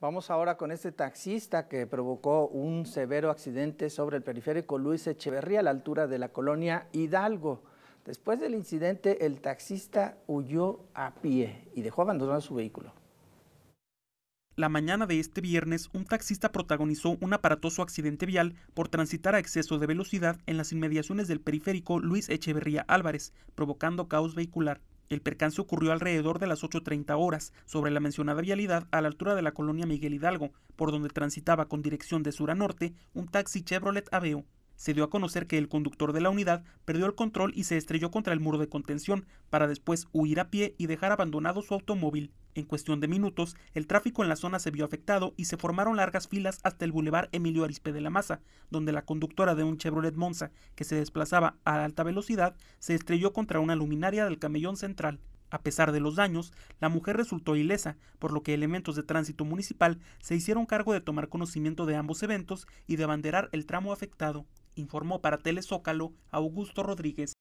Vamos ahora con este taxista que provocó un severo accidente sobre el periférico Luis Echeverría a la altura de la colonia Hidalgo. Después del incidente, el taxista huyó a pie y dejó abandonado su vehículo. La mañana de este viernes, un taxista protagonizó un aparatoso accidente vial por transitar a exceso de velocidad en las inmediaciones del periférico Luis Echeverría Álvarez, provocando caos vehicular. El percance ocurrió alrededor de las 8.30 horas sobre la mencionada vialidad a la altura de la colonia Miguel Hidalgo, por donde transitaba con dirección de sur a norte un taxi Chevrolet Aveo se dio a conocer que el conductor de la unidad perdió el control y se estrelló contra el muro de contención, para después huir a pie y dejar abandonado su automóvil. En cuestión de minutos, el tráfico en la zona se vio afectado y se formaron largas filas hasta el bulevar Emilio Arispe de la Maza, donde la conductora de un Chevrolet Monza, que se desplazaba a alta velocidad, se estrelló contra una luminaria del camellón central. A pesar de los daños, la mujer resultó ilesa, por lo que elementos de tránsito municipal se hicieron cargo de tomar conocimiento de ambos eventos y de abanderar el tramo afectado informó para Telezócalo Augusto Rodríguez